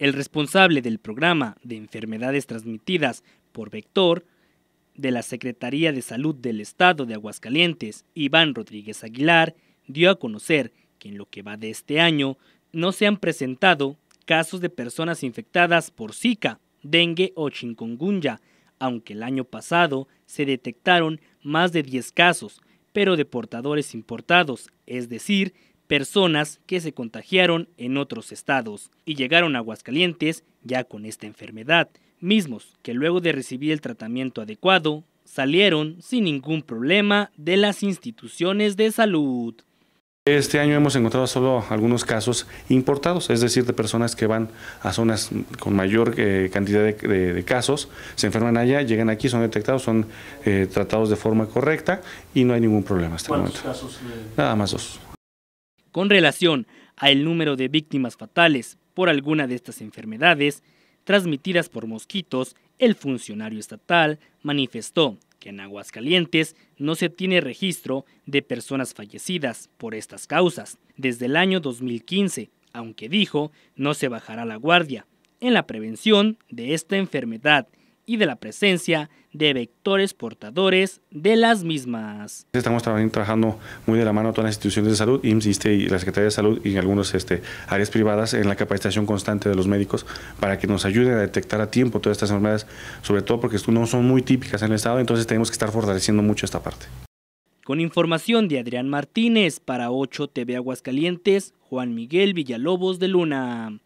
el responsable del programa de enfermedades transmitidas por vector de la Secretaría de Salud del Estado de Aguascalientes, Iván Rodríguez Aguilar, dio a conocer que en lo que va de este año no se han presentado casos de personas infectadas por Zika, dengue o chikungunya, aunque el año pasado se detectaron más de 10 casos, pero de portadores importados, es decir, personas que se contagiaron en otros estados y llegaron a Aguascalientes ya con esta enfermedad, mismos que luego de recibir el tratamiento adecuado salieron sin ningún problema de las instituciones de salud. Este año hemos encontrado solo algunos casos importados, es decir, de personas que van a zonas con mayor eh, cantidad de, casos, se enferman allá, llegan aquí, son detectados, son eh, tratados de forma correcta y no hay ningún problema hasta el momento. Eh? Nada más dos con relación al número de víctimas fatales por alguna de estas enfermedades transmitidas por mosquitos, el funcionario estatal manifestó que en Aguascalientes no se tiene registro de personas fallecidas por estas causas desde el año 2015, aunque dijo no se bajará la guardia en la prevención de esta enfermedad y de la presencia de vectores portadores de las mismas. Estamos trabajando muy de la mano todas las instituciones de salud, insiste y la Secretaría de Salud y en algunas este, áreas privadas en la capacitación constante de los médicos para que nos ayuden a detectar a tiempo todas estas enfermedades, sobre todo porque no son muy típicas en el Estado, entonces tenemos que estar fortaleciendo mucho esta parte. Con información de Adrián Martínez para 8 TV Aguascalientes, Juan Miguel Villalobos de Luna.